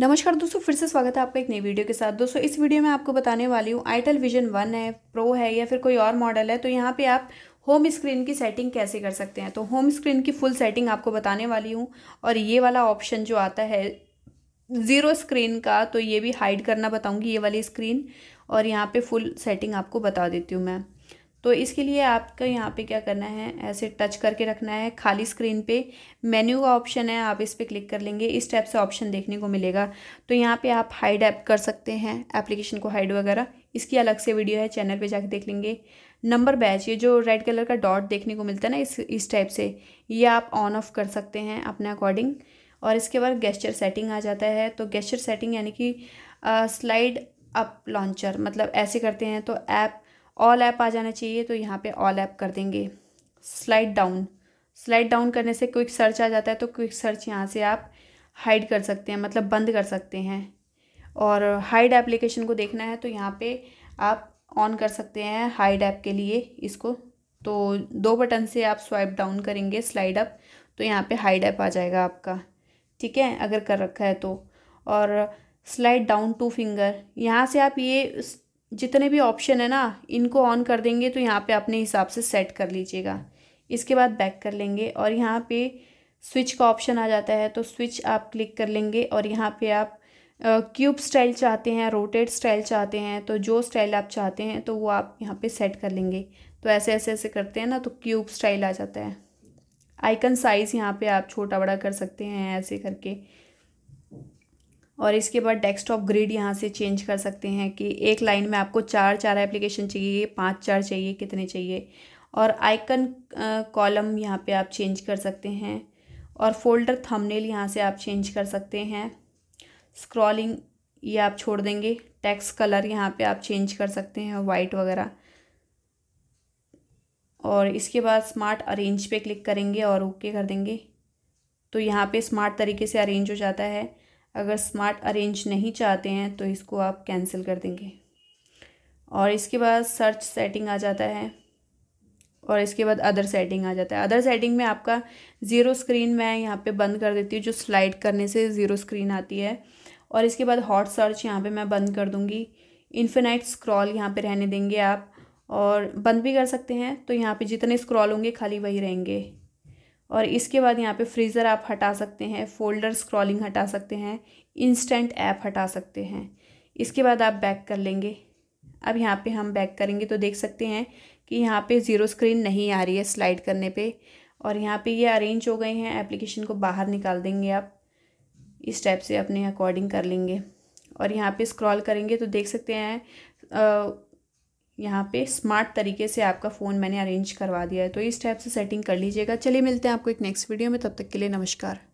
नमस्कार दोस्तों फिर से स्वागत है आपका एक नई वीडियो के साथ दोस्तों इस वीडियो में आपको बताने वाली हूँ आईटेल विजन वन है प्रो है या फिर कोई और मॉडल है तो यहाँ पे आप होम स्क्रीन की सेटिंग कैसे कर सकते हैं तो होम स्क्रीन की फुल सेटिंग आपको बताने वाली हूँ और ये वाला ऑप्शन जो आता है ज़ीरो स्क्रीन का तो ये भी हाइड करना बताऊँगी ये वाली स्क्रीन और यहाँ पर फुल सेटिंग आपको बता देती हूँ मैं तो इसके लिए आपका यहाँ पे क्या करना है ऐसे टच करके रखना है खाली स्क्रीन पे मेन्यू का ऑप्शन है आप इस पर क्लिक कर लेंगे इस टाइप से ऑप्शन देखने को मिलेगा तो यहाँ पे आप हाइड ऐप कर सकते हैं एप्लीकेशन को हाइड वगैरह इसकी अलग से वीडियो है चैनल पे जाके देख लेंगे नंबर बैच ये जो रेड कलर का डॉट देखने को मिलता है ना इस इस टाइप से ये आप ऑन ऑफ कर सकते हैं अपने अकॉर्डिंग और इसके बाद गेस्चर सेटिंग आ जाता है तो गेस्चर सेटिंग यानी कि स्लाइड अप लॉन्चर मतलब ऐसे करते हैं तो ऐप ऑल ऐप आ जाना चाहिए तो यहाँ पे ऑल ऐप कर देंगे स्लाइड डाउन स्लाइड डाउन करने से क्विक सर्च आ जाता है तो क्विक सर्च यहाँ से आप हाइड कर सकते हैं मतलब बंद कर सकते हैं और हाइड एप्लीकेशन को देखना है तो यहाँ पे आप ऑन कर सकते हैं हाइड ऐप के लिए इसको तो दो बटन से आप स्वाइप डाउन करेंगे स्लाइड अप तो यहाँ पे हाइड ऐप आ जाएगा आपका ठीक है अगर कर रखा है तो और स्लाइड डाउन टू फिंगर यहाँ से आप ये जितने भी ऑप्शन है ना इनको ऑन कर देंगे तो यहाँ पे अपने हिसाब से सेट कर लीजिएगा इसके बाद बैक कर लेंगे और यहाँ पे स्विच का ऑप्शन आ जाता है तो स्विच आप क्लिक कर लेंगे और यहाँ पे आप क्यूब स्टाइल चाहते हैं रोटेट स्टाइल चाहते हैं तो जो स्टाइल आप चाहते हैं तो वो आप यहाँ पे सेट कर लेंगे तो ऐसे ऐसे ऐसे करते हैं ना तो क्यूब स्टाइल आ जाता है आइकन साइज़ यहाँ पर आप छोटा बड़ा कर सकते हैं ऐसे करके और इसके बाद डेस्कटॉप ग्रिड यहाँ से चेंज कर सकते हैं कि एक लाइन में आपको चार चार एप्लीकेशन चाहिए पाँच चार चाहिए कितने चाहिए और आइकन कॉलम यहाँ पे आप चेंज कर सकते हैं और फोल्डर थंबनेल यहाँ से आप चेंज कर सकते हैं स्क्रॉलिंग ये आप छोड़ देंगे टेक्स्ट कलर यहाँ पे आप चेंज कर सकते हैं वाइट वगैरह और इसके बाद स्मार्ट अरेंज पे क्लिक करेंगे और ओके कर देंगे तो यहाँ पे स्मार्ट तरीके से अरेंज हो जाता है अगर स्मार्ट अरेंज नहीं चाहते हैं तो इसको आप कैंसिल कर देंगे और इसके बाद सर्च सेटिंग आ जाता है और इसके बाद अदर सेटिंग आ जाता है अदर सेटिंग में आपका ज़ीरो स्क्रीन मैं यहाँ पे बंद कर देती हूँ जो स्लाइड करने से ज़ीरो स्क्रीन आती है और इसके बाद हॉट सर्च यहाँ पे मैं बंद कर दूँगी इन्फिनाइट स्क्रॉल यहाँ पे रहने देंगे आप और बंद भी कर सकते हैं तो यहाँ पे जितने स्क्रॉल होंगे खाली वही रहेंगे और इसके बाद यहाँ पे फ्रीज़र आप हटा सकते हैं फोल्डर स्क्रॉलिंग हटा सकते हैं इंस्टेंट ऐप हटा सकते हैं इसके बाद आप बैक कर लेंगे अब यहाँ पे हम बैक करेंगे तो देख सकते हैं कि यहाँ पे ज़ीरो स्क्रीन नहीं आ रही है स्लाइड करने पे और यहाँ पे ये यह अरेंज हो गए हैं एप्लीकेशन को बाहर निकाल देंगे आप इस टाइप से अपने अकॉर्डिंग कर लेंगे और यहाँ पर स्क्रॉल करेंगे तो देख सकते हैं यहाँ पे स्मार्ट तरीके से आपका फ़ोन मैंने अरेंज करवा दिया है तो इस टाइप से सेटिंग कर लीजिएगा चलिए मिलते हैं आपको एक नेक्स्ट वीडियो में तब तक के लिए नमस्कार